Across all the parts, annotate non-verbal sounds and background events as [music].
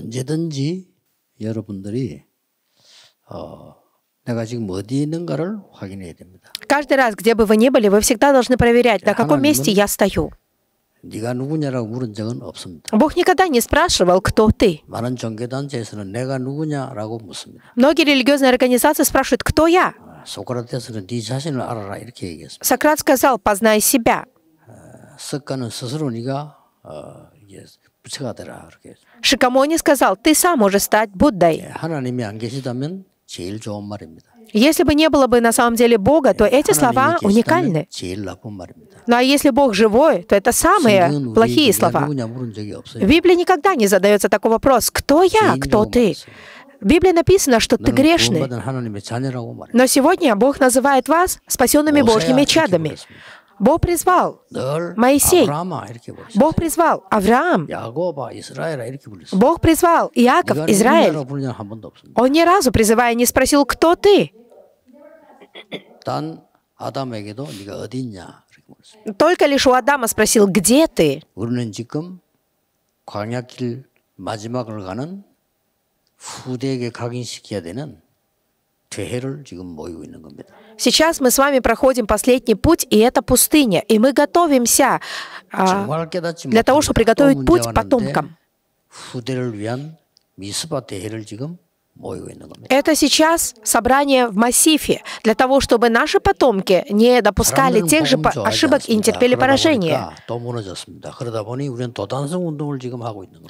언제든지 여러분들이 어, 내가 지금 어디에 있는가를 확인해야 됩니다. Каждый раз, где бы вы ни были, вы всегда должны проверять, на каком месте я стою. 네가 누구냐라고 물은 적은 없습니다. Бог никогда не спрашивал, кто ты. 많은 종교 내가 누구냐라고 묻습니다. Многие религиозные организации спрашивают, кто я. 소크라테스는 네 자신을 알아라 이렇게 얘기했습니다. Сократ сказал, познай себя. 석가는 스스로 네가 어, Шикамони сказал, ты сам уже стать Буддой. Если бы не было бы на самом деле Бога, то эти слова уникальны. Ну а если Бог живой, то это самые плохие слова. В Библии никогда не задается такой вопрос, кто я, кто ты. В Библии написано, что ты грешный. Но сегодня Бог называет вас спасенными Божьими чадами. Бог призвал Моисей, Бог призвал Авраам, Бог призвал Иаков, Израиль. А Он ни разу, призывая, не спросил, кто ты? Только лишь у Адама спросил, где ты? 광야길 Сейчас мы с вами проходим последний путь, и это пустыня, и мы готовимся а, для того, чтобы приготовить путь потомкам. Это сейчас собрание в массифе, для того, чтобы наши потомки не допускали тех же ошибок и не терпели поражения.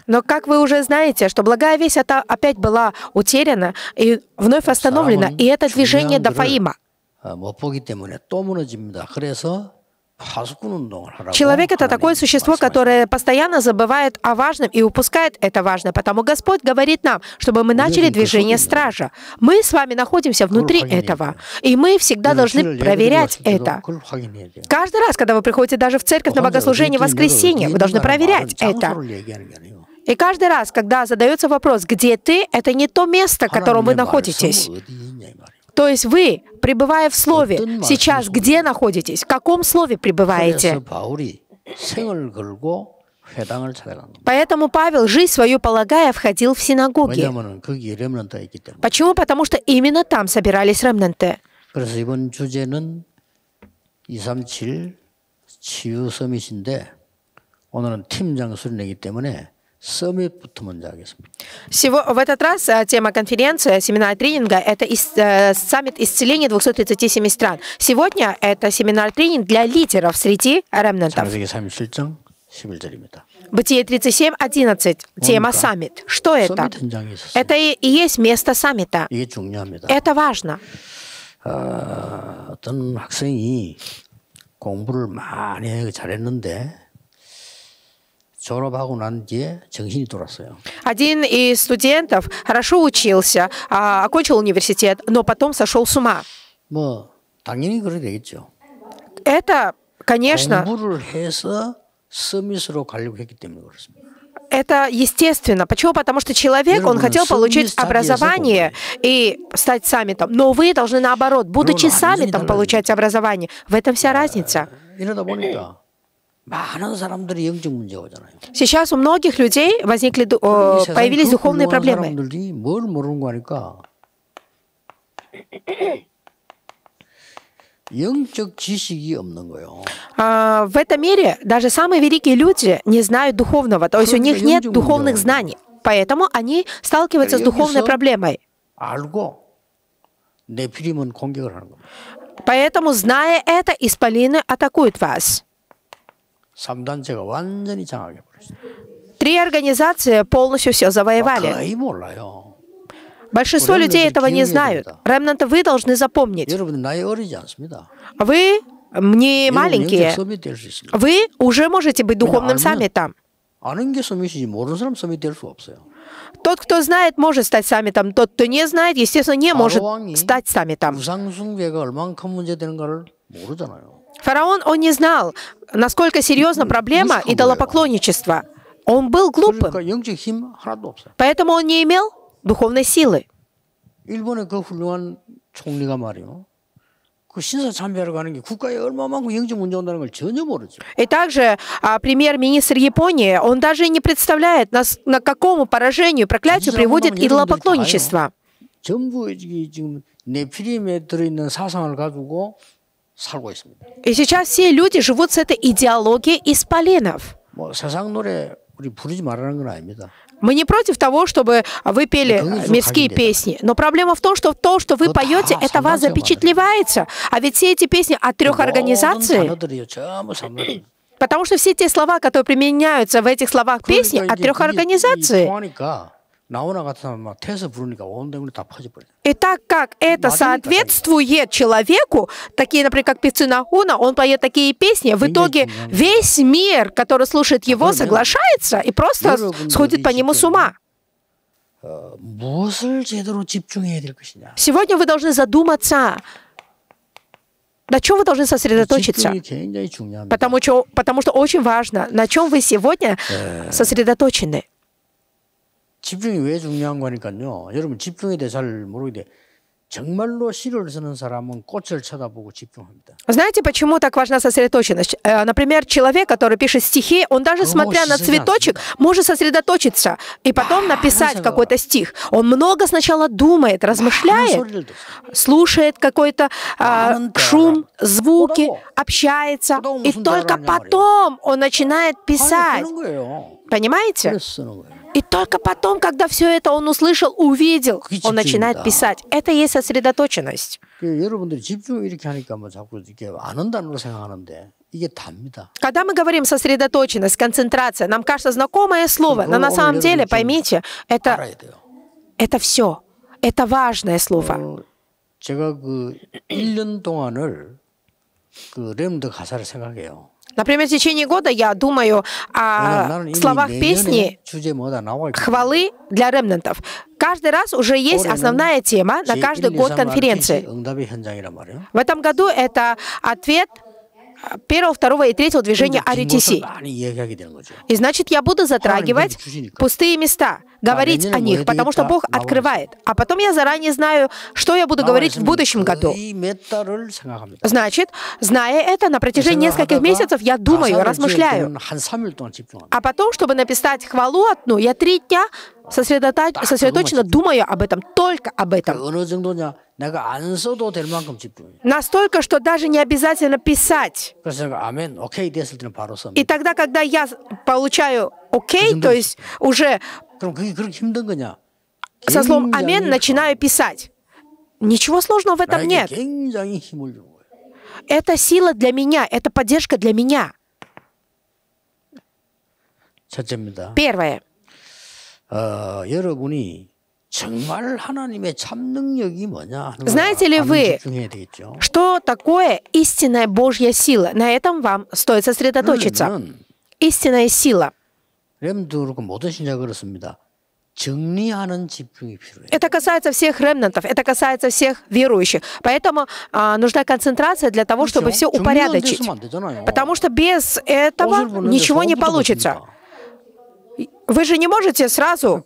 Но как вы уже знаете, что благая весть это опять была утеряна и вновь восстановлена, и это движение Дафаима. Человек — это такое существо, которое постоянно забывает о важном и упускает это важное. Потому Господь говорит нам, чтобы мы начали движение стража. Мы с вами находимся внутри этого, и мы всегда должны проверять это. Каждый раз, когда вы приходите даже в церковь на богослужение воскресенье, вы должны проверять это. И каждый раз, когда задается вопрос, где ты, это не то место, в котором вы находитесь. То есть вы, пребывая в Слове, сейчас где находитесь? В каком Слове пребываете? Поэтому Павел, жизнь свою полагая, входил в синагоги. Почему? Потому что именно там собирались ремненты. 지우섬이신데 всего, в этот раз э, тема конференции, семинар тренинга – это ис, э, саммит исцеления 237 стран. Сегодня это семинар-тренинг для лидеров среди ремнантов. Бытие 37, 11. Тема саммит. Что это? Это и есть место саммита. Это важно. 어떤 а, 학생이 공부를 많이 잘했는데 졸업하고 난 뒤에 정신이 돌았어요. Один из студентов хорошо учился, а, окончил университет, но потом сошел с ума. 뭐 당연히 그래 되겠죠. Это, конечно. 공부를 해서 서밋으로 가려고 했기 때문에 그렇습니다. Это естественно. Почему? Потому что человек, он хотел получить образование и стать саммитом. Но вы должны, наоборот, будучи саммитом, получать образование. В этом вся разница. Сейчас у многих людей возникли, появились духовные проблемы. А, в этом мире даже самые великие люди не знают духовного, то есть у них нет духовных знаний, поэтому они сталкиваются с а духовной проблемой. Поэтому, зная это, исполины атакуют вас. Три организации полностью все завоевали. Большинство людей этого не знают. Ремнанты вы должны запомнить. Вы не маленькие. Вы уже можете быть духовным саммитом. Тот, кто знает, может стать саммитом. Тот, кто не знает, естественно, не может стать саммитом. Фараон, он не знал, насколько серьезна проблема идолопоклонничества. Он был глупым. Поэтому он не имел духовной силы. И также а, премьер-министр Японии, он даже не представляет, нас, на какому поражению, проклятию приводит идолопоклонничество. 전부 지금 и сейчас все люди живут с этой идеологией исполинов. Мы не против того, чтобы вы пели мирские песни, но проблема в том, что то, что вы поете, это вас запечатлевается. А ведь все эти песни от трех организаций, потому что все те слова, которые применяются в этих словах песни, от трех организаций. И так как это соответствует человеку, такие, например, как певцы Нахуна, он поет такие песни, в итоге весь мир, который слушает его, соглашается и просто сходит по нему с ума. Э, сегодня вы должны задуматься, на чем вы должны сосредоточиться? Потому что, потому что очень важно, на чем вы сегодня э. сосредоточены. 집중이 왜 중요한 거니까요. 여러분 집중에 대해 잘 모르게 정말로 시를 쓰는 사람은 꽃을 쳐다보고 집중합니다. Знаете, почему так важна сосредоточенность? Например, человек, который пишет стихи, он даже смотря на цветочек, может сосредоточиться и потом написать какой-то стих. Он много сначала думает, размышляет, слушает какой-то шум, звуки, общается, и только потом он начинает писать. Понимаете? И только потом, когда все это он услышал, увидел, он начинает писать. Это есть сосредоточенность. Когда мы говорим сосредоточенность, концентрация, нам кажется знакомое слово, но ну, на ну, самом ну, деле, поймите, это, это все. Это важное слово. 제가 그 1년 동안을 그 램드 가사를 생각해요. Например, в течение года я думаю о словах песни «Хвалы для ремнантов». Каждый раз уже есть основная тема на каждый год конференции. В этом году это ответ первого, второго и третьего движения RTC. И значит, я буду затрагивать пустые места говорить о них, потому что Бог открывает. А потом я заранее знаю, что я буду говорить в будущем году. Значит, зная это, на протяжении нескольких месяцев я думаю, размышляю. А потом, чтобы написать хвалу одну, я три дня сосредоточенно думаю об этом, только об этом. Настолько, что даже не обязательно писать. И тогда, когда я получаю окей, то есть уже со словом «Амен» начинаю писать. Ничего сложного в этом нет. Это сила для меня, это поддержка для меня. Первое. Знаете ли вы, что такое истинная Божья сила? На этом вам стоит сосредоточиться. Истинная сила – 렘넌트도 그렇고 모든 신자가 Это касается всех ремнантов, это касается всех верующих. Поэтому а, нужна концентрация для того, ну чтобы все упорядочить. Потому что без этого ничего не получится. Вы же не можете сразу...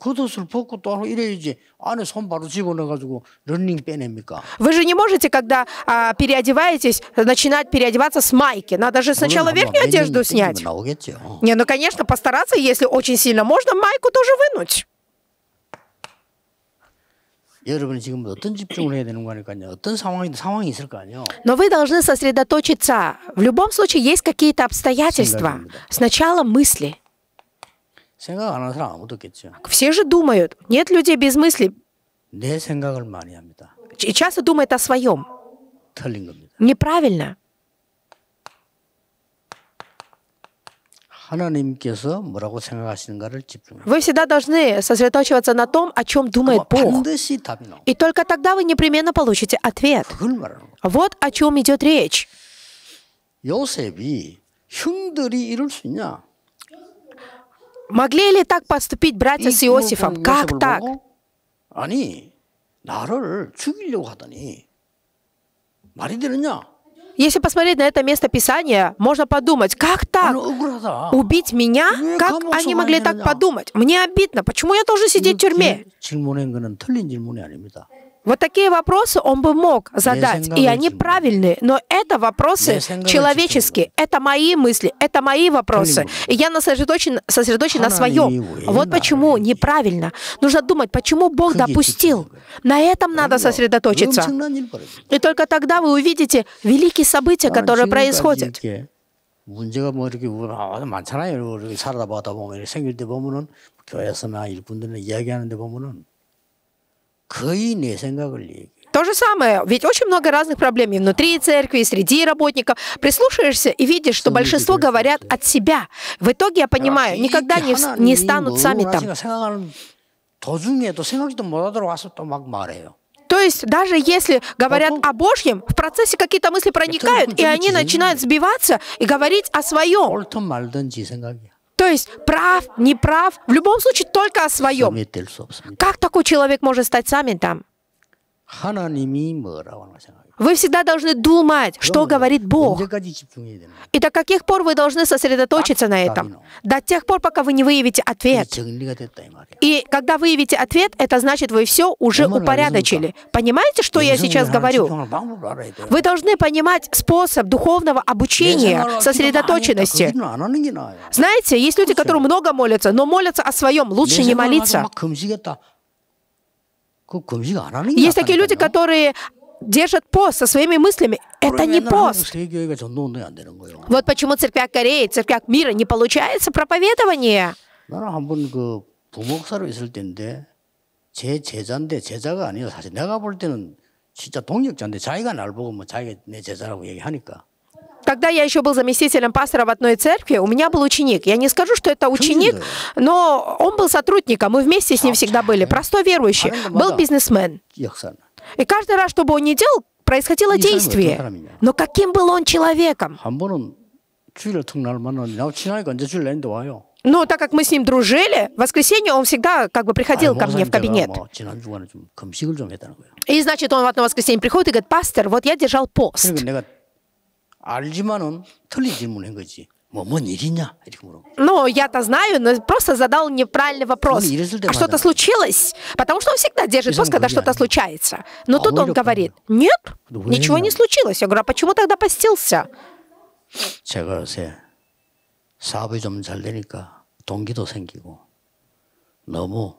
Вы же не можете, когда а, переодеваетесь, начинать переодеваться с майки. Надо же сначала верхнюю одежду снять. Не, ну, конечно, постараться, если очень сильно можно, майку тоже вынуть. Но вы должны сосредоточиться. В любом случае есть какие-то обстоятельства. Сначала мысли. Все же думают. Нет людей без мысли. И часто думает о своем. Неправильно. Вы всегда должны сосредоточиваться на том, о чем думает Бог. И только тогда вы непременно получите ответ. Вот о чем идет речь. Могли ли так поступить братья с Иосифом? Как так? Если посмотреть на это место Писания, можно подумать, как так? Убить меня? Как они могли так подумать? Мне обидно, почему я должен сидеть в тюрьме? Вот такие вопросы он бы мог задать, и они правильные, но это вопросы человеческие, это мои мысли, это мои вопросы. И я сосредоточен, сосредоточен на своем. Вот почему неправильно. Нужно думать, почему Бог допустил. На этом надо сосредоточиться. И только тогда вы увидите великие события, которые происходят. 문제가 то же самое, ведь очень много разных проблем и внутри церкви, и среди работников. Прислушаешься и видишь, что большинство говорят от себя. В итоге я понимаю, никогда не, не станут сами там. То есть даже если говорят о Божьем, в процессе какие-то мысли проникают, и они начинают сбиваться и говорить о своем. То есть прав, не прав, в любом случае только о своем. Как такой человек может стать саммитом? Вы всегда должны думать, что говорит Бог. И до каких пор вы должны сосредоточиться на этом? До тех пор, пока вы не выявите ответ. И когда выявите ответ, это значит, вы все уже упорядочили. Понимаете, что я сейчас говорю? Вы должны понимать способ духовного обучения, сосредоточенности. Знаете, есть люди, которые много молятся, но молятся о своем, лучше не молиться. Есть такие люди, которые держат пост со своими мыслями. Это не пост. «Ну, ну, вот почему церквях Кореи, церквях мира не получается проповедование. Когда я еще был заместителем пастора в одной церкви, у меня был ученик. Я не скажу, что это ученик, но он был сотрудником. Мы вместе с ним а всегда были. Простой верующий. Был бизнесмен. И каждый раз, чтобы он не делал, происходило действие. Но каким был он человеком? Ну, так как мы с ним дружили, в воскресенье он всегда как бы приходил ко мне в кабинет. И значит, он в одно воскресенье приходит и говорит, пастор, вот я держал пост. 알지만은 틀린 질문한 거지. 뭔 일이냐? 이렇게 Ну, я-то знаю, но просто задал неправильный вопрос. Ну, а что-то случилось? Потому что он всегда держит пост, когда что-то случается. Но а тут он говорит, нет, ну, ничего не случилось. Я говорю, а почему тогда постился? 제가 요새 사업이 잘 되니까 동기도 생기고 너무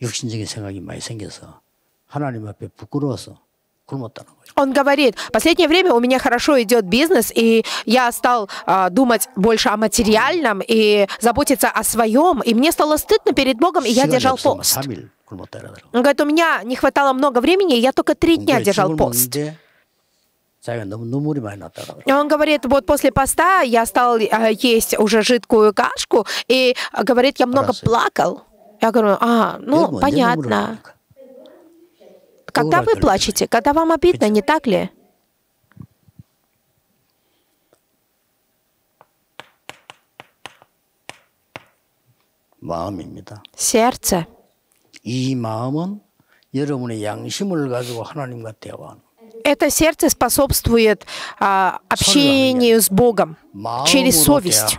육신적인 생각이 많이 생겨서 하나님 앞에 부끄러워서 он говорит, в последнее время у меня хорошо идет бизнес, и я стал э, думать больше о материальном и заботиться о своем, и мне стало стыдно перед Богом, и я держал пост. Он говорит, у меня не хватало много времени, и я только три дня держал пост. Ну, ну, и он говорит, вот после поста я стал э, есть уже жидкую кашку, и э, говорит, я много плакал. Я говорю, а, ну, ну понятно когда вы плачете, когда вам обидно, не так ли? Сердце. Это сердце способствует а, общению с Богом через совесть.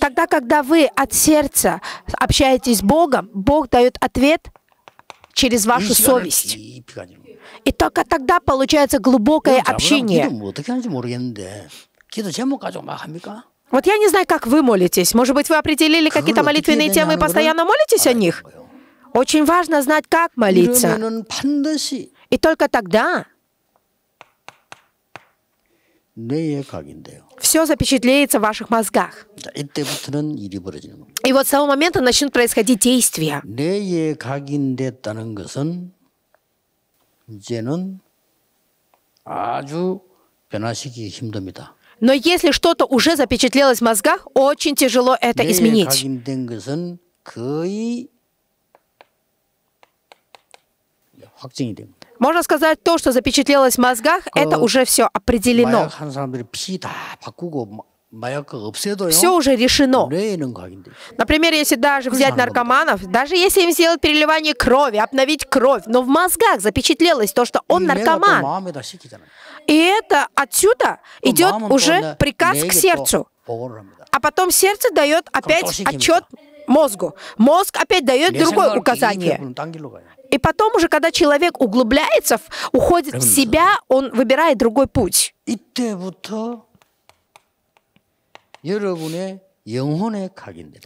Тогда, когда вы от сердца общаетесь с Богом, Бог дает ответ через вашу совесть. И только тогда получается глубокое ну, общение. Вот я не знаю, как вы молитесь. Может быть, вы определили какие-то молитвенные темы и постоянно молитесь о них? Очень важно знать, как молиться. И только тогда все запечатлеется в ваших мозгах. И вот с того момента начнут происходить действия. Но если что-то уже запечатлелось в мозгах, очень тяжело это изменить. Можно сказать, то, что запечатлелось в мозгах, э, это уже все определено. Все уже решено. Например, если даже взять наркоманов, даже если им сделать переливание крови, обновить кровь, но в мозгах запечатлелось то, что он наркоман. И это отсюда идет уже приказ к сердцу. А потом сердце дает опять отчет мозгу. Мозг опять дает другое указание. И потом уже, когда человек углубляется, уходит в себя, он выбирает другой путь. И ты вот.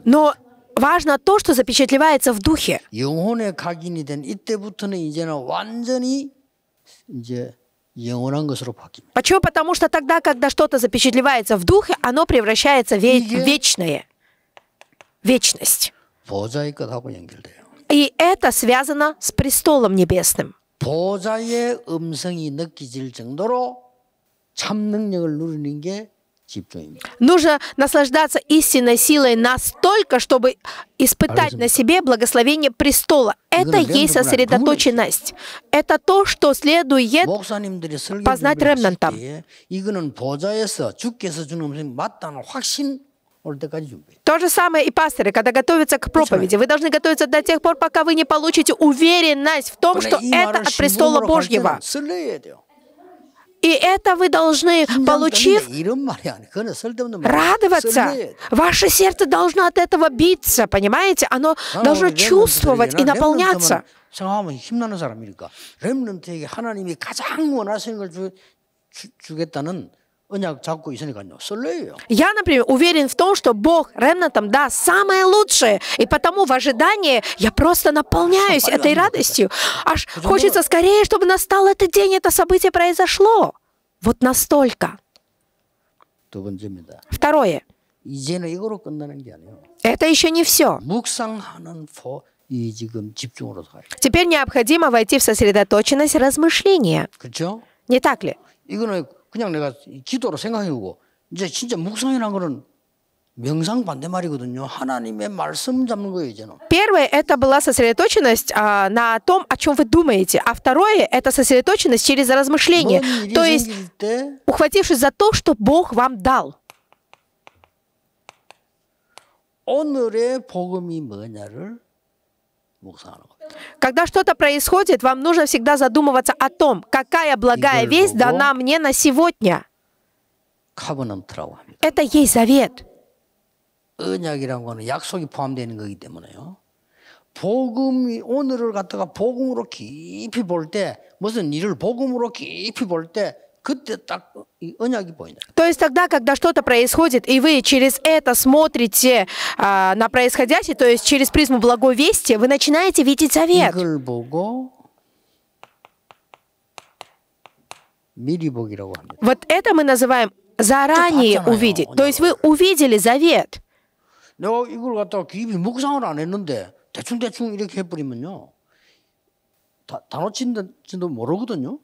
Но важно то, что запечатлевается в духе. Почему? Потому что тогда, когда что-то запечатлевается в духе, оно превращается в вечное. Вечность. И это связано с престолом небесным. Нужно наслаждаться истинной силой настолько, чтобы испытать на себе благословение престола. Это есть сосредоточенность. Это то, что следует познать ремнантам. То же самое и пасторы, когда готовятся к проповеди. Вы должны готовиться до тех пор, пока вы не получите уверенность в том, что это от престола Божьего. И это вы должны, получив, радоваться. Ваше сердце должно от этого биться, понимаете? Оно должно чувствовать и наполняться. 힘나는 я, например, уверен в том, что Бог Ремнатам даст самое лучшее, и потому в ожидании я просто наполняюсь этой радостью. Аж хочется скорее, чтобы настал этот день, это событие произошло. Вот настолько. Второе. Это еще не все. Теперь необходимо войти в сосредоточенность размышления. Не так ли? 그냥 내가 기도로 생각해보고 이제 진짜 묵상이라는 거는 명상 반대말이거든요. 하나님의 말씀 잡는 거예요, 이제는. Первое это была сосредоточенность а, на том, о чем вы думаете, а второе это сосредоточенность через размышление, то есть 때, ухватившись за то, что Бог вам дал. 오늘의 복음이 뭐냐를 Когда что-то происходит, вам нужно всегда задумываться о том, какая благая весть дана мне на сегодня. Это есть завет. 언약이란 거는 약속이 포함되는 거기 때문에요. 복음이 오늘을 갖다가 복음으로 깊이 볼 때, 무슨 일을 복음으로 깊이 볼 때, то есть тогда, когда что-то происходит, и вы через это смотрите а, на происходящее, то есть через призму благовестия, вы начинаете видеть завет. Вот это мы называем заранее увидеть. То есть вы увидели завет. 내가 단어 친도 모르거든요.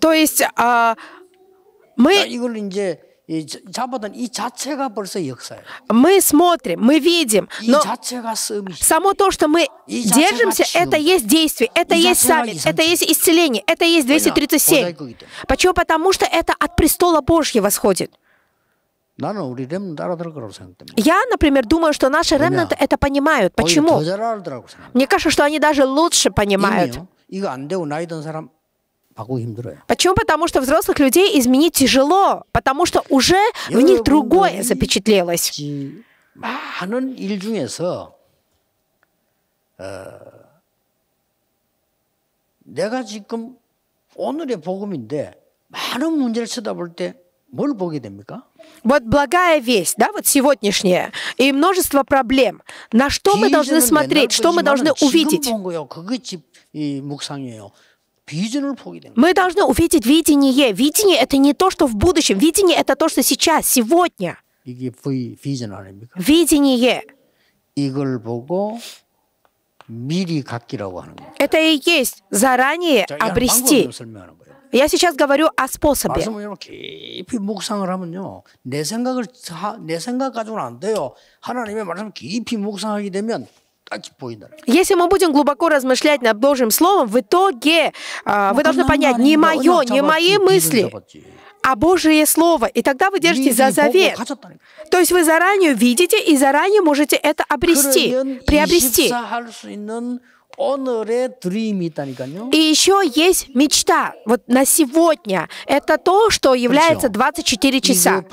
То есть а, мы... Мы смотрим, мы видим, но само то, что мы держимся, это есть действие, это есть саммит, это есть исцеление, это есть 237. Почему? Потому что это от престола Божьего сходит. Я, например, думаю, что наши ремнанты это понимают. Почему? Мне кажется, что они даже лучше понимают могу им Почему? Потому что взрослых людей изменить тяжело, потому что уже в них другое запечатлелось. 많은 일 중에서 내가 지금 오늘의 복음인데 많은 문제를 쳐다볼 때뭘 Вот благая весть, да, вот сегодняшняя, и множество проблем. На что мы должны смотреть, что мы должны увидеть? Мы должны увидеть видение. Видение — это не то, что в будущем. Видение — это то, что сейчас, сегодня. Видение. Это и есть заранее обрести. Я сейчас говорю о способе. Если если мы будем глубоко размышлять над Божьим Словом, в итоге а, вы должны понять, не мое, не мои мысли, а Божие Слово. И тогда вы держите за завет. То есть вы заранее видите и заранее можете это обрести, приобрести. И еще есть мечта. Вот на сегодня. Это то, что является 24 часа.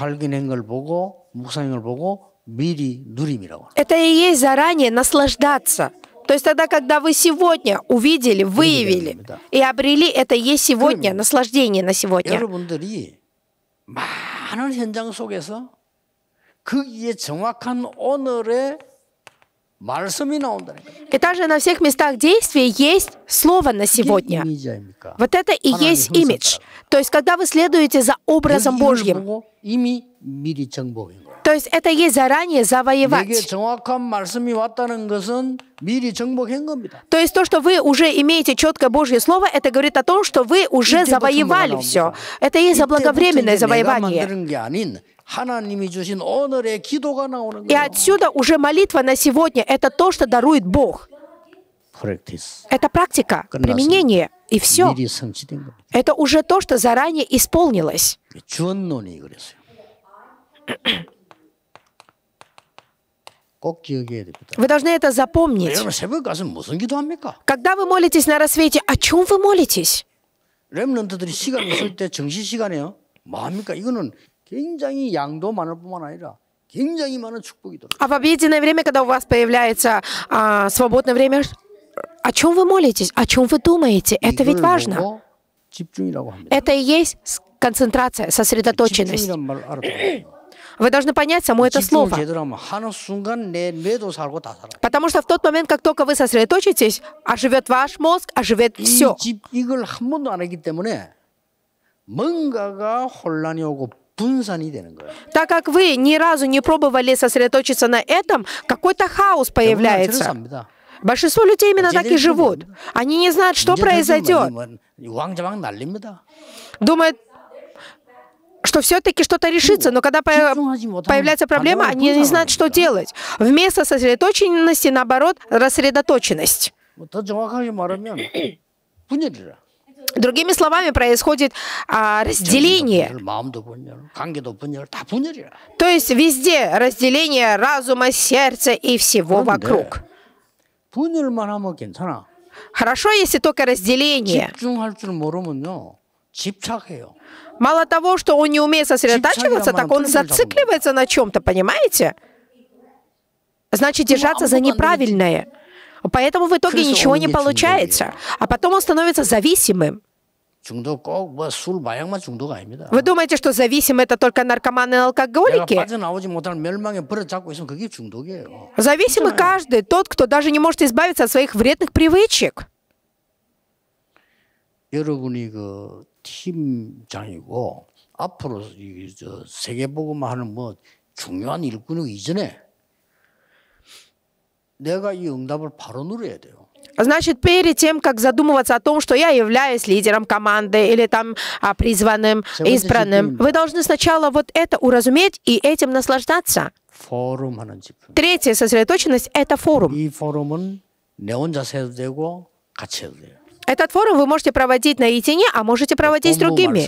Это и есть заранее наслаждаться. То есть тогда, когда вы сегодня увидели, выявили и обрели, это есть сегодня, наслаждение на сегодня. 많은 현장 속에서 그기에 정확한 오늘의 말씀이 나온다니까. И также на всех местах действия есть слово на сегодня. Вот это и есть имидж. То есть, когда вы следуете за образом Божьим. 이미 미리 정보입니다. То есть это есть заранее завоевать. То есть то, что вы уже имеете четкое Божье Слово, это говорит о том, что вы уже завоевали все. Это есть заблаговременное завоевание. И отсюда уже молитва на сегодня — это то, что дарует Бог. Это практика, применение, и все. Это уже то, что заранее исполнилось. Вы должны это запомнить. Когда вы молитесь на рассвете, о чем вы молитесь? А в обеденное время, когда у вас появляется а, свободное время, о чем вы молитесь, о чем вы думаете? Это ведь важно. Это и есть концентрация, сосредоточенность. Вы должны понять само это слово. Потому что в тот момент, как только вы сосредоточитесь, оживет ваш мозг, оживет все. Так как вы ни разу не пробовали сосредоточиться на этом, какой-то хаос появляется. Большинство людей именно так и живут. Они не знают, что произойдет. Думают, что все-таки что-то решится, но когда появляется проблема, они не знают, что делать. Вместо сосредоточенности, наоборот, рассредоточенность. [coughs] Другими словами, происходит а, разделение. То есть везде разделение разума, сердца и всего вокруг. Хорошо, если только разделение. Мало того, что он не умеет сосредотачиваться, так он зацикливается на чем-то, понимаете? Значит, держаться ну, а за неправильное. Поэтому в итоге ничего не получается. А потом он становится зависимым. Вы думаете, что зависим это только наркоманы и алкоголики? Зависимый каждый, тот, кто даже не может избавиться от своих вредных привычек. 팀장이고 앞으로 이저 세계보고만 는뭐 중요한 일꾼이기 이전에 내가 이 응답을 바로 누려야 돼요. А значит, перед тем, как задумываться о том, что я являюсь лидером команды или там а, призванным, избранным, вы должны сначала вот это уразуметь и этим наслаждаться. Третья сосредоточенность – это форум. Этот форум вы можете проводить наедине, а можете проводить с другими.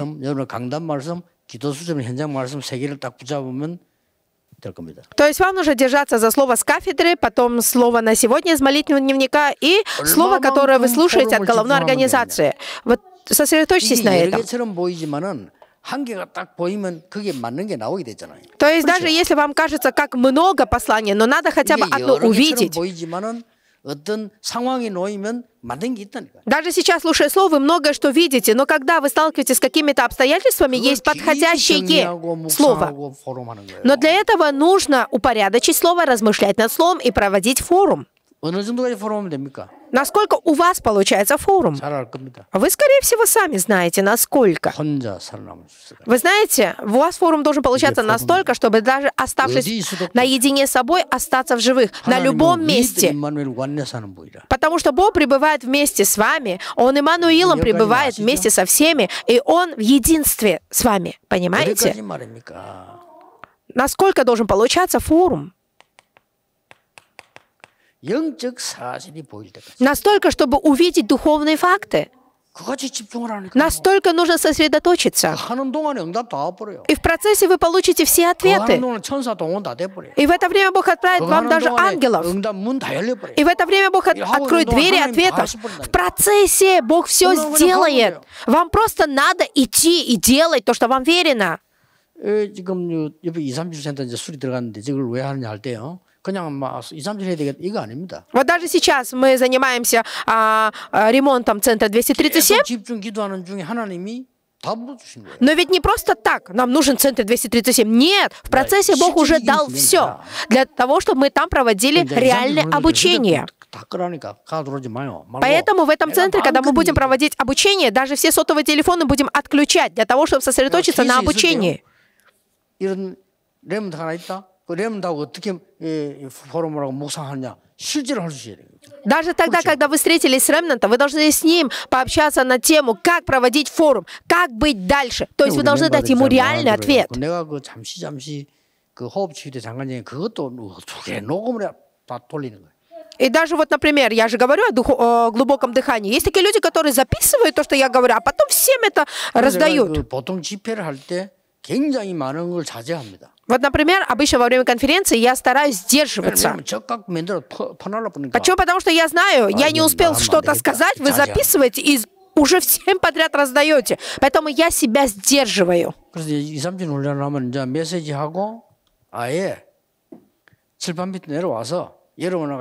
То есть вам нужно держаться за слово с кафедры, потом слово на сегодня из молитвенного дневника и слово, которое вы слушаете от головной организации. Вот сосредоточьтесь на этом. То есть даже если вам кажется, как много посланий, но надо хотя бы одно увидеть. Даже сейчас, слушая слово, вы многое что видите, но когда вы сталкиваетесь с какими-то обстоятельствами, есть подходящее слово. Но для этого нужно упорядочить слово, размышлять над словом и проводить форум. Насколько у вас получается форум? А вы, скорее всего, сами знаете, насколько. Вы знаете, у вас форум должен получаться настолько, чтобы даже оставшись наедине с собой, остаться в живых, на любом месте. Потому что Бог пребывает вместе с вами, Он Имануилом пребывает вместе со всеми, и Он в единстве с вами. Понимаете? Насколько должен получаться форум? Настолько, чтобы увидеть духовные факты. Настолько нужно сосредоточиться. И в процессе вы получите все ответы. И в это время Бог отправит вам даже ангелов. И в это время Бог от откроет двери ответов. В процессе Бог все сделает. Вам просто надо идти и делать то, что вам верено. Вот даже сейчас мы занимаемся а, ремонтом центра 237. Но ведь не просто так, нам нужен центр 237. Нет, в процессе Бог уже дал все для того, чтобы мы там проводили реальное обучение. Поэтому в этом центре, когда мы будем проводить обучение, даже все сотовые телефоны будем отключать для того, чтобы сосредоточиться на обучении. 렘다고 어떻게 포럼하고 묵상하냐 실제로 할 있어요. Даже тогда, когда вы встретились с Ремнантом, вы должны с ним пообщаться на тему, как проводить форум, как быть дальше. То есть вы должны дать ему реальный ответ. И даже вот, например, я же говорю о, духу, о глубоком дыхании. Есть такие люди, которые записывают то, что я говорю, а потом всем это раздают. 보통 집회를 할때 굉장히 많은 걸 자제합니다. Вот, например, обычно во время конференции я стараюсь сдерживаться. Почему? А потому что я знаю, я не успел что-то сказать, вы записываете и уже всем подряд раздаете. Поэтому я себя сдерживаю. 그래서 Поэтому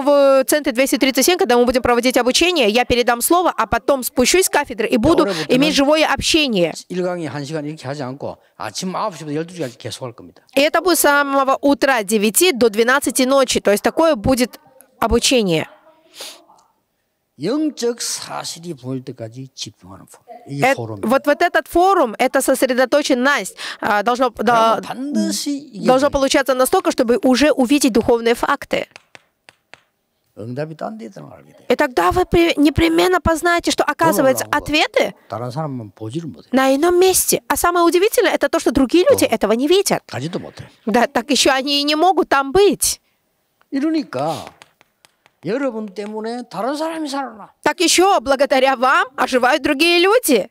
в центре 237, когда мы будем проводить обучение, я передам слово, а потом спущусь с кафедры и буду иметь живое общение. И это будет с самого утра 9 до 12 ночи, то есть такое будет обучение. Вот вот этот форум, это сосредоточенность а, должно должно получаться настолько, чтобы уже увидеть духовные факты. И тогда вы непременно познаете, что оказывается ответы на ином месте. А самое удивительное это то, что другие люди этого не видят. Да, так еще они и не могут там быть. 이러니까 так еще благодаря вам оживают другие люди.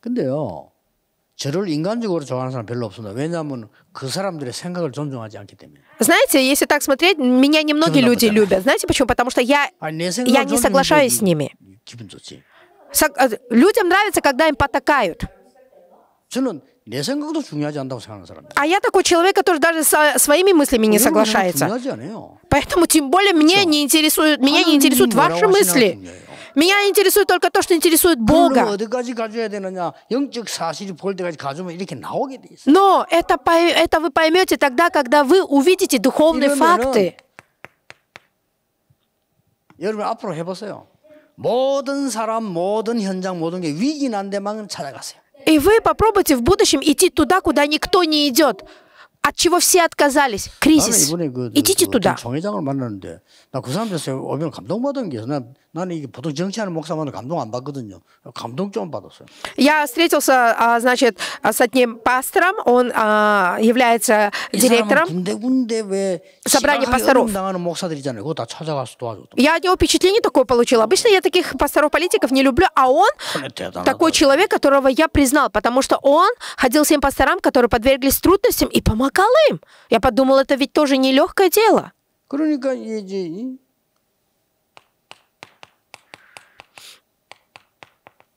근데요, 저를 인간적으로 좋아하는 사람 별로 없습니다. 왜냐하면 그 사람들의 생각을 존중하지 않기 때문에. Знаете, если так смотреть, меня немногие люди любят. Знаете почему? Потому что я, я не соглашаюсь с ними. 기분 э, Людям нравится, когда им потакают. 저는 내 생각도 중요하지 않다고 생각하는 사람입니다. А я такой человек, который даже со своими мыслями не соглашается. Поэтому тем более мне не интересует, меня не интересуют ваши мысли. Меня интересует только то, что интересует Бога. Но это, это вы поймете тогда, когда вы увидите духовные факты. 여러분 앞으로 해보세요. 모든 사람, 모든 현장, 모든 게 위기 난 데만 찾아가세요. И вы попробуйте в будущем идти туда, куда никто не идет, от чего все отказались. Кризис. Идите туда. Я встретился, а, значит, с одним пастором, он а, является директором собрание пасторов. Ну, я от него впечатление такое получила. Обычно я таких пасторов-политиков не люблю, а он такой человек, которого я признал, потому что он ходил всем пасторам, которые подверглись трудностям, и помогал им. Я подумал, это ведь тоже нелегкое дело.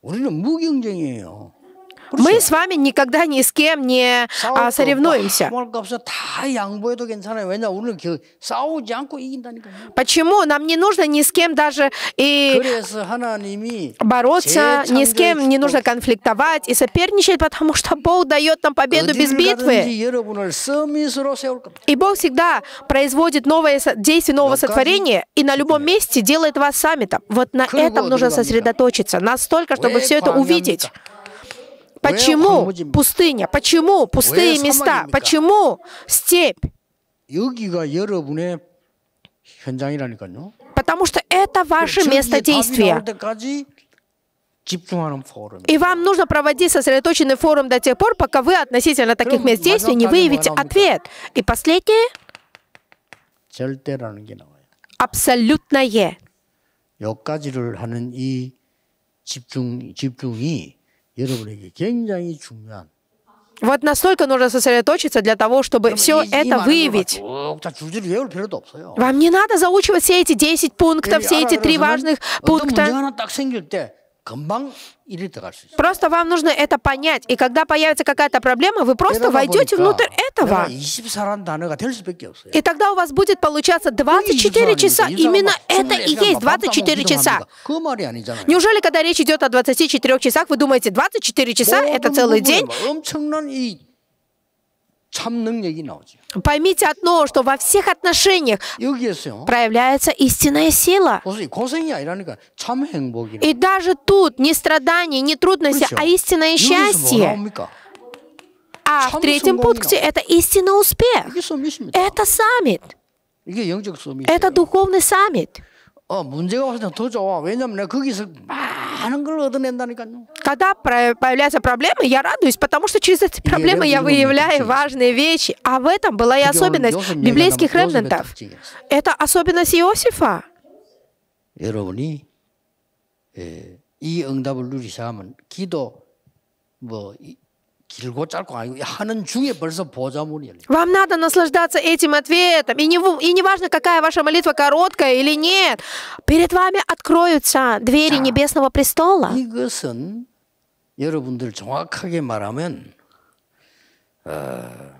우리는 무경쟁이에요. Мы с вами никогда ни с кем не 아, а, соревнуемся. Почему нам не нужно ни с кем даже и бороться, ни с кем не нужно конфликтовать и соперничать, потому что Бог дает нам победу без битвы. И Бог всегда производит новое действие, нового сотворения, и на любом месте делает вас саммитом. Вот на этом нужно сосредоточиться, настолько, чтобы все это увидеть. Почему пустыня? Почему пустые места? Почему степь? Потому что это ваше место действия. И вам нужно проводить сосредоточенный форум до тех пор, пока вы относительно таких мест действий не выявите ответ. И последнее — абсолютное. 여러분에게 굉장히 중요한 Вот настолько нужно сосредоточиться для того, чтобы все это выявить. Вам не надо заучивать все эти 10 пунктов, все эти три важных пункта. Просто вам нужно это понять. И когда появится какая-то проблема, вы просто войдете внутрь этого. И тогда у вас будет получаться 24 часа. Именно это и есть 24 часа. Неужели, когда речь идет о 24 часах, вы думаете, 24 часа — это целый день? Поймите одно, что во всех отношениях проявляется истинная сила. И даже тут не страдания, не трудности, а истинное счастье. А в третьем пункте это истинный успех. Это саммит. Это духовный саммит. Когда появляются проблемы, я радуюсь, потому что через эти проблемы я выявляю важные вещи. А в этом была и особенность библейских ремнантов. Это особенность Иосифа. 여러분이 응답을 누리셔 기도 뭐 вам надо наслаждаться этим ответом. И не, и не важно, какая ваша молитва, короткая или нет. Перед вами откроются двери 자, Небесного престола. 이것은 여러분들 정확하게 말하면 어,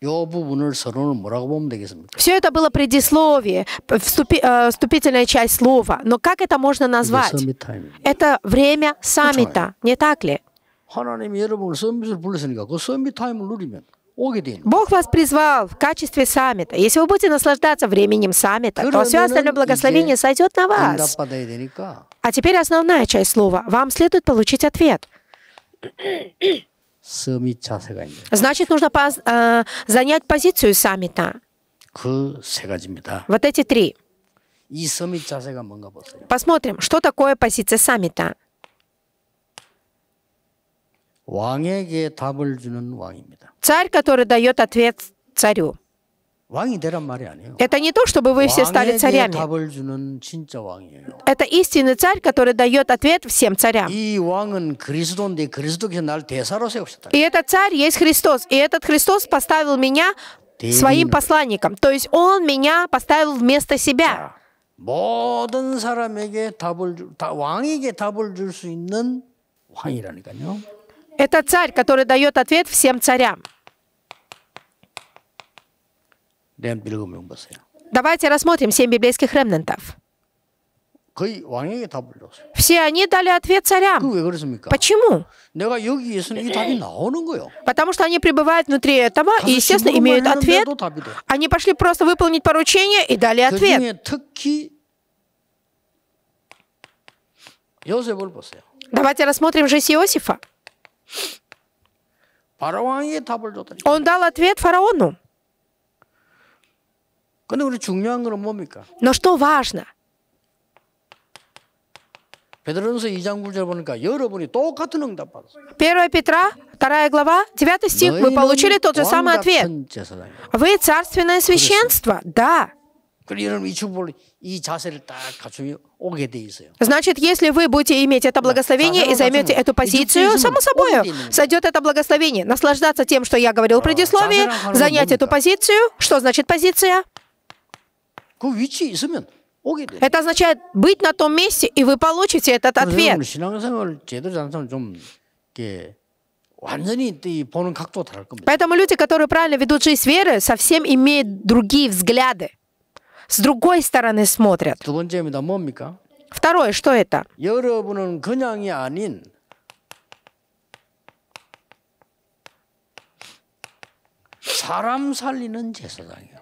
все это было предисловие, вступи, э, вступительная часть слова. Но как это можно назвать? Это время саммита, не так ли? 하나님이 여러분을 서밋을 불렀으니까 그 서밋 타임을 누리면 Бог вас призвал в качестве саммита. Если вы будете наслаждаться временем саммита, то все остальное благословение сойдет на вас. А теперь основная часть слова. Вам следует получить ответ. Значит, нужно поз э, занять позицию саммита. Вот эти три. Посмотрим, что такое позиция саммита. Царь, который дает ответ царю. Это не то, чтобы вы все стали царями. Это истинный царь, который дает ответ всем царям. И этот царь есть Христос. И этот Христос поставил меня своим посланником. То есть он меня поставил вместо себя. 모든 사람에게 답을 다 왕에게 답을 줄수 있는 왕이라니까요. Это царь, который дает ответ всем царям. Давайте рассмотрим семь библейских ремнентов. Все они дали ответ царям. Почему? Потому что они пребывают внутри этого и, естественно, имеют ответ. Они пошли просто выполнить поручение и дали ответ. Давайте рассмотрим жизнь Иосифа. Он дал ответ фараону. Но что важно? 베드로전서 2장 9절 보니까 여러분이 똑같은 응답 받았어요. 1 Петра, 2 глава, 9 стих, мы получили тот же самый ответ. Вы царственное священство, да. Значит, если вы будете иметь это благословение и займете эту позицию, само собой сойдет это благословение. Наслаждаться тем, что я говорил в а, предисловии, занять эту позицию. Что значит позиция? Это означает быть на том месте, и вы получите этот ответ. Поэтому люди, которые правильно ведут жизнь веры, совсем имеют другие взгляды с другой стороны смотрят. Второе, что это?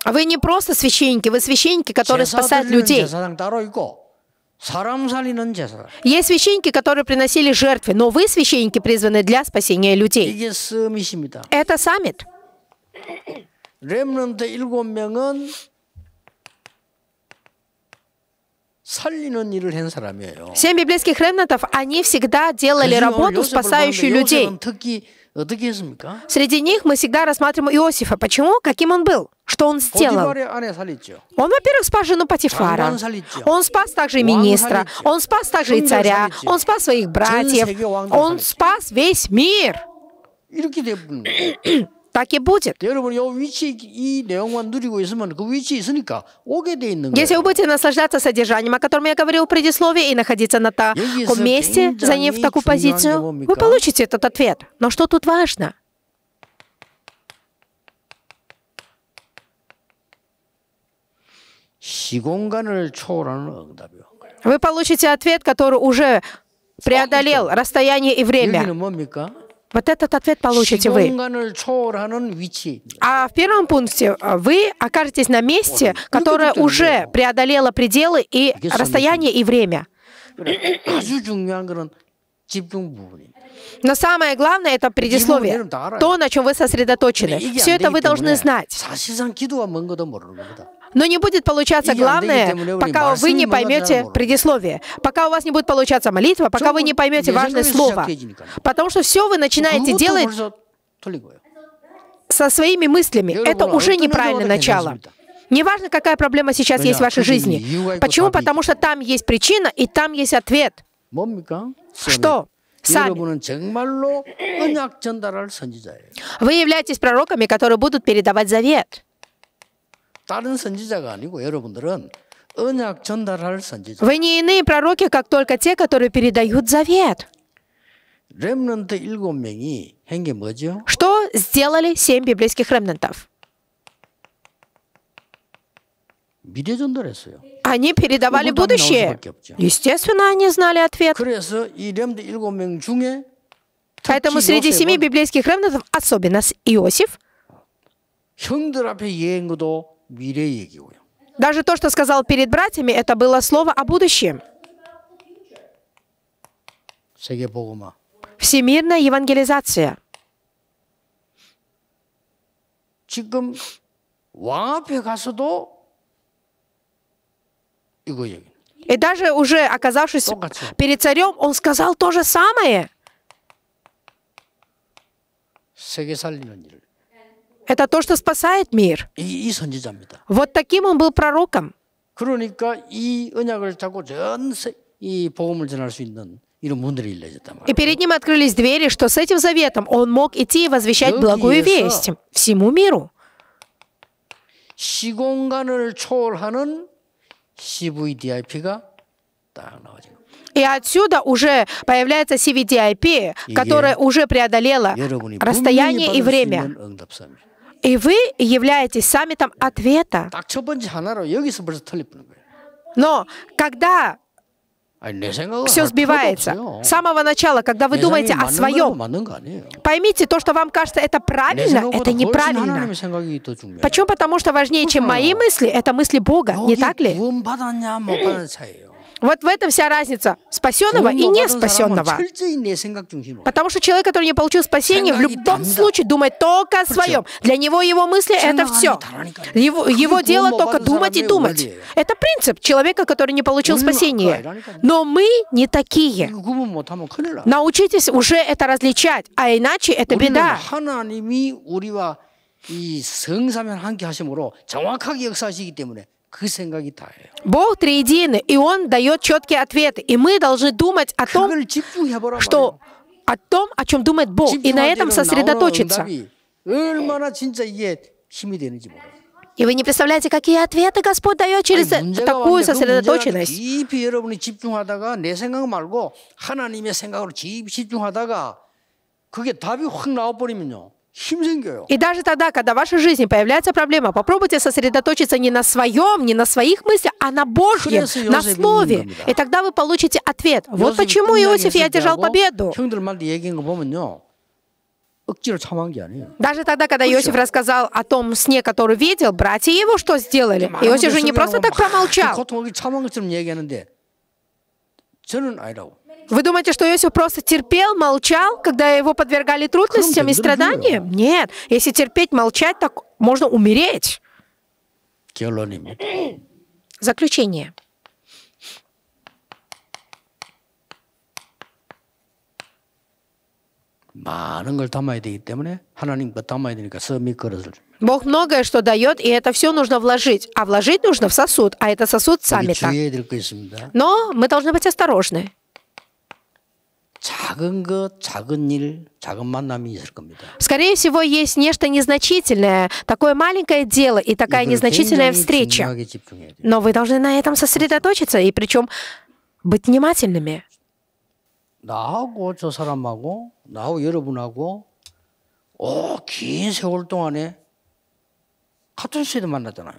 А вы не просто священники, вы священники, которые спасают людей. Есть священники, которые приносили жертвы, но вы, священники, призваны для спасения людей. Это саммит. Семь библейских ревнантов, они всегда делали работу, спасающую людей. Среди них мы всегда рассматриваем Иосифа. Почему? Каким он был? Что он сделал? Он, во-первых, спас жену Патифара. Он спас также и министра. Он спас также и царя. Он спас своих братьев. Он спас весь мир так и будет. Если вы будете наслаждаться содержанием, о котором я говорил в предисловии, и находиться на таком месте, заняв такую позицию, вы получите этот ответ. Но что тут важно? Вы получите ответ, который уже преодолел расстояние и время. Вот этот ответ получите вы. А в первом пункте э, вы окажетесь на месте, ну, которое уже преодолело пределы и расстояние и время. Но самое главное это предисловие, то, на чем вы сосредоточены. Все это вы должны знать. Но не будет получаться главное, пока вы не поймете предисловие, пока у вас не будет получаться молитва, пока вы не поймете важное слово. Потому что все вы начинаете делать со своими мыслями. Это уже неправильное начало. Неважно, какая проблема сейчас есть в вашей жизни. Почему? Потому что там есть причина и там есть ответ. Что? Сами. Вы являетесь пророками, которые будут передавать завет. Вы не иные пророки, как только те, которые передают завет. Что сделали семь библейских ремнантов? Они передавали угу. будущее. Естественно, они знали ответ. Поэтому среди семи библейских ремнантов, особенно Иосиф, даже то, что сказал перед братьями, это было слово о будущем. Всемирная евангелизация. И даже уже оказавшись перед царем, он сказал то же самое. Это то, что спасает мир. Вот таким он был пророком. И перед ним открылись двери, что с этим заветом он мог идти и возвещать благую весть всему миру. И отсюда уже появляется CVDIP, которая уже преодолела расстояние и время. И вы являетесь саммитом ответа. Но когда все сбивается. С самого начала, когда вы думаете о своем, поймите, то, что вам кажется это правильно, это неправильно. Почему? Потому что важнее, чем мои мысли, это мысли Бога, не так ли? Вот в этом вся разница спасенного и не спасенного. Потому что человек, который не получил спасение, в любом случае думает только о своем. Для него его мысли — это все. Его, его дело только думать и думать. Это принцип человека, который не получил ну, спасение. Но мы не такие. Ну, а Научитесь уже это различать, а иначе это беда. 이 성삼현 함께 하심으로 정확하게 역사하시기 때문에 Бог триедин, и Он дает четкие ответы. И мы должны думать о том, что о том, о чем думает Бог, и на этом сосредоточиться. И вы не представляете, какие ответы Господь дает через такую сосредоточенность. 그게 답이 확 나와버리면요. И даже тогда, когда в вашей жизни появляется проблема, попробуйте сосредоточиться не на своем, не на своих мыслях, а на Божьем, на Слове. И тогда вы получите ответ. Вот почему Иосиф я одержал победу. Даже тогда, когда Иосиф рассказал о том сне, который видел, братья его что сделали? Иосиф же не просто так промолчал. Вы думаете, что Иосиф просто терпел, молчал, когда его подвергали трудностям и страданиям? Нет. Если терпеть, молчать, так можно умереть. Заключение. Бог многое что дает, и это все нужно вложить. А вложить нужно в сосуд, а это сосуд сами Но мы должны быть осторожны. 작은 것, 작은 일, 작은 만남이 있을 겁니다. Скорее всего, есть нечто незначительное, такое маленькое дело и такая незначительная встреча. Но вы должны на этом сосредоточиться, и причем быть внимательными. 나하고 저 사람하고 나하고 여러분하고 오긴 세월 동안에 같은 시대 만났잖아요.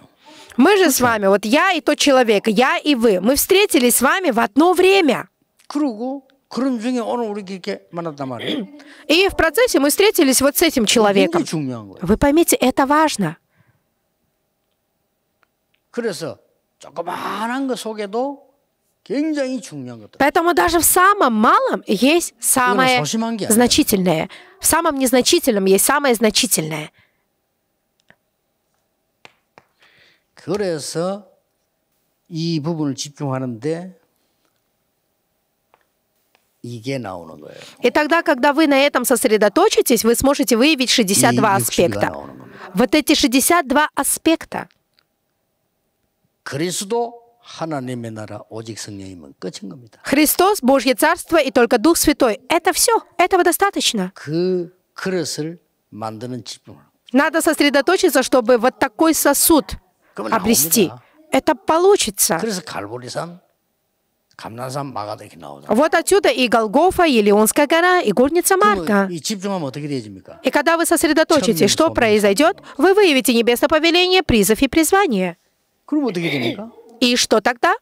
Мы же с вами, вот я и тот человек, я и вы, мы встретились с вами в одно время. 그리고 и в процессе мы встретились вот с этим человеком. Вы поймите, это важно. Поэтому даже в самом малом есть самое значительное. В самом незначительном есть самое значительное. 그래서 이 부분을 집중하는데 и тогда, когда вы на этом сосредоточитесь, вы сможете выявить 62 аспекта. Вот эти 62 аспекта. Христос, Божье Царство и только Дух Святой. Это все, этого достаточно. Надо сосредоточиться, чтобы вот такой сосуд обрести. Это получится. Вот отсюда и Голгофа, и Леонская гора, и горница Марка. И когда вы сосредоточитесь, что произойдет, вы выявите небесное повеление, призыв и призвание. И что тогда?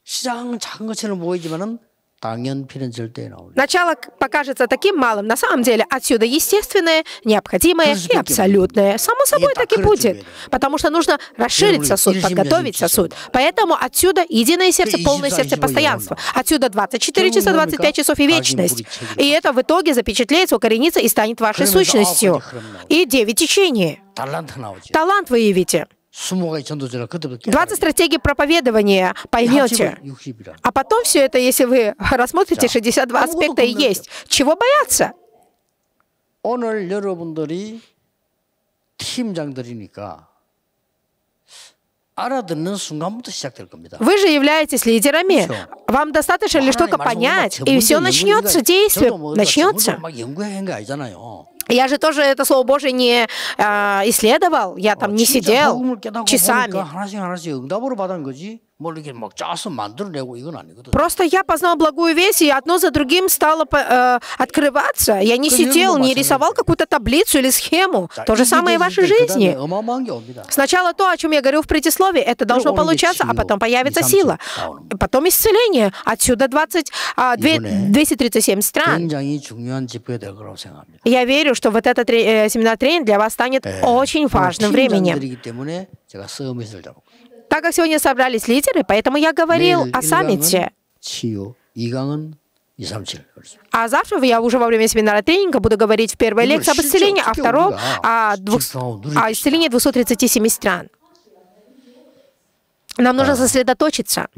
Начало покажется таким малым, на самом деле отсюда естественное, необходимое и абсолютное. Само собой так и будет, потому что нужно расширить сосуд, подготовить сосуд. Поэтому отсюда единое сердце, полное сердце постоянства. Отсюда 24 часа, 25 часов и вечность. И это в итоге запечатлеется, укоренится и станет вашей сущностью. И 9 течений. Талант выявите. 20 стратегий проповедования поймете. А потом все это, если вы рассмотрите, 62 аспекта и есть. Чего бояться? Вы же являетесь лидерами. Вам достаточно лишь только понять, и все начнется, действие начнется. Я же тоже это слово Божие не э, исследовал, я там не а, сидел часами. Просто я познал благую весть, и одно за другим стало э, открываться. Я не сидел, не рисовал какую-то таблицу или схему. То же самое и в вашей жизни. Сначала то, о чем я говорю в предисловии, это ну, должно получаться, а потом появится сила. Потом исцеление. Отсюда 20, э, 237 стран. Я верю, что вот этот э, семинар-тренинг для вас станет э, очень важным временем. Так как сегодня собрались лидеры, поэтому я говорил о саммите. А завтра я уже во время семинара тренинга буду говорить в первой ну, лекции об исцелении, а втором о, двух, о исцелении 237 стран. Нам нужно сосредоточиться.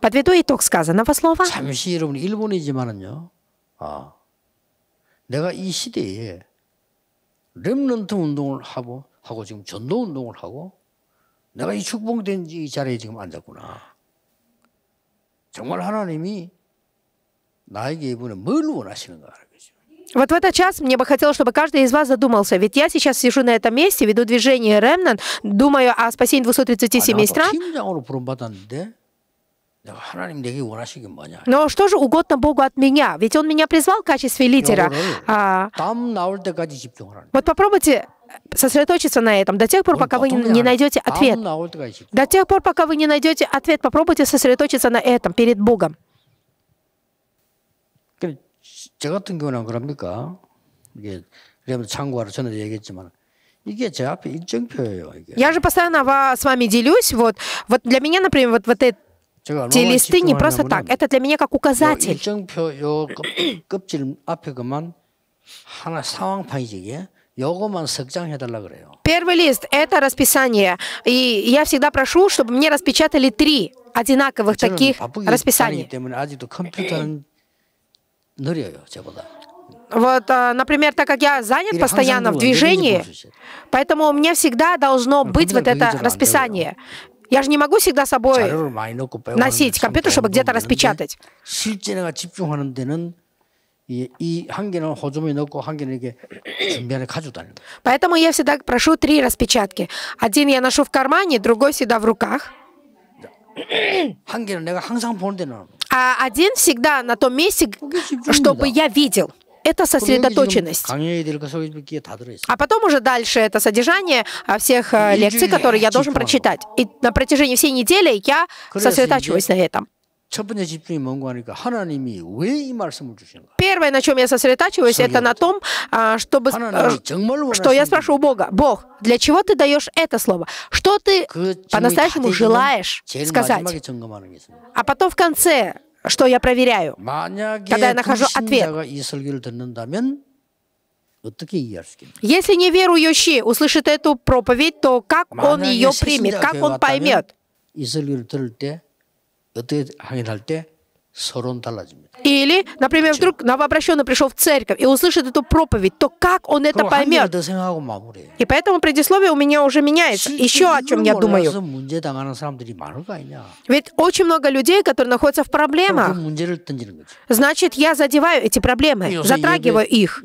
Подведу итог сказанного слова. 내가 이 시대에 렘넌트 운동을 하고 하고 지금 전도 운동을 하고 내가 이 축복된 이 자리에 지금 앉았구나. 정말 하나님이 나에게 이번에 뭘 원하시는가 Вот в этот час мне бы хотелось, чтобы каждый из вас задумался. Ведь я сейчас сижу на этом месте, веду движение Ремнан, думаю о спасении 237 а стран. Но что же угодно Богу от меня? Ведь Он меня призвал в качестве лидера. А, вот попробуйте сосредоточиться на этом до тех пор, пока вы не найдете а ответ. До тех пор, пока вы не найдете ответ, попробуйте сосредоточиться на этом перед Богом. 저 같은 경우는 Я же постоянно с вами делюсь. Вот, вот для меня, например, вот, вот эти листы не просто так. Это для меня как указатель. Первый лист – это расписание. И я всегда прошу, чтобы мне распечатали три одинаковых таких расписаний. Вот, а, например, так как я занят постоянно в движении, поэтому у меня всегда должно быть вот это расписание. Я же не могу всегда с собой носить компьютер, чтобы где-то распечатать и ханген을 호주에 넣고 ханген을 이게 준비하는 가져다니. Поэтому я всегда прошу три распечатки. Один я ношу в кармане, другой всегда в руках. ханген을 [clears throat] 내가 항상 보는 데는. А один всегда на том месте, чтобы я видел. Это сосредоточенность. А потом уже дальше это содержание а, всех э, лекций, которые я должен прочитать. И на протяжении всей недели я сосредотачиваюсь на этом. Первое, на чем я сосредотачиваюсь, это на том, а, чтобы, э, что я спрашиваю Бога, Бог, для чего ты даешь это слово? Что ты по-настоящему желаешь сказать? А потом в конце, что я проверяю, когда я нахожу ответ. Если неверующий услышит эту проповедь, то как он ее примет, как он поймет? Или, например, вдруг новообращенный пришел в церковь и услышит эту проповедь, то как он это поймет? И поэтому предисловие у меня уже меняется. Еще о чем я думаю. Ведь очень много людей, которые находятся в проблемах. Значит, я задеваю эти проблемы, затрагиваю их.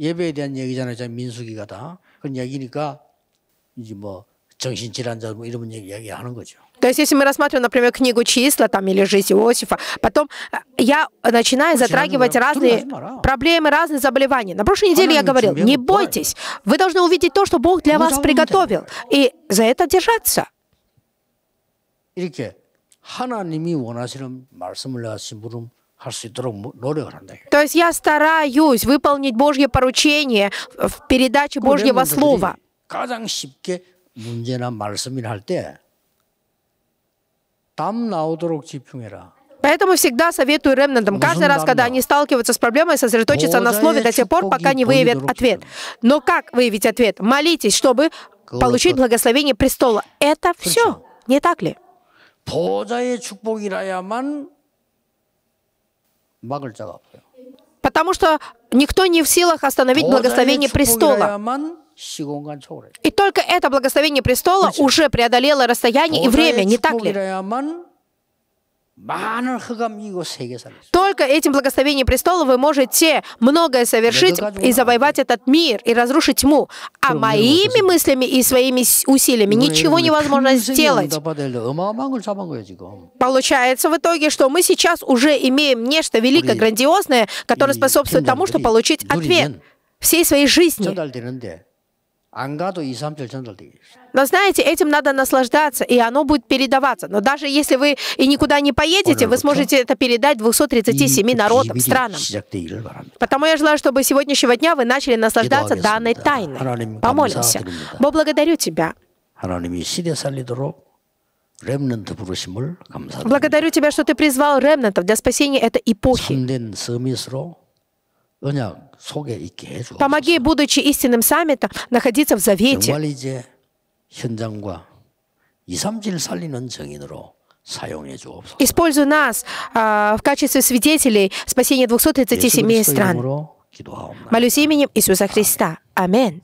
정신질환자 뭐 이런 얘기하는 거죠. То есть, если мы рассматриваем, например, книгу «Числа» там, или «Жизнь Иосифа», потом э, я начинаю затрагивать разные проблемы, разные заболевания. На прошлой неделе я говорил, не бойтесь, вы должны увидеть то, что Бог для вас приготовил, и за это держаться. 이렇게 То есть я стараюсь выполнить Божье поручение в передаче Божьего Слова. 가장 쉽게 문제나 말씀이나 할 나오도록 집중해라. Поэтому всегда советую ремнантам, каждый раз, когда они сталкиваются с проблемой, сосредоточиться на слове до тех пор, пока не выявят ответ. Но как выявить ответ? Молитесь, чтобы получить благословение престола. Это все, не так ли? Потому что никто не в силах остановить благословение престола. И только это благословение престола уже преодолело расстояние и время, не так ли? Только этим благословением престола вы можете многое совершить и завоевать этот мир и разрушить тьму. А моими мыслями и своими усилиями ну, ничего невозможно сделать. Получается в итоге, что мы сейчас уже имеем нечто великое, грандиозное, которое способствует тому, чтобы получить ответ всей своей жизни. Но знаете, этим надо наслаждаться, и оно будет передаваться. Но даже если вы и никуда не поедете, вы ну сможете это передать 237 народам, странам. Потому я желаю, чтобы с сегодняшнего дня вы начали наслаждаться данной тайной. Помолимся. Бог, благодарю Тебя. Благодарю Тебя, что Ты призвал ремнантов для спасения этой эпохи. Помоги, будучи истинным саммитом, находиться в завете. Используй нас а, в качестве свидетелей спасения 237 стран. Молюсь именем Иисуса Христа. Аминь.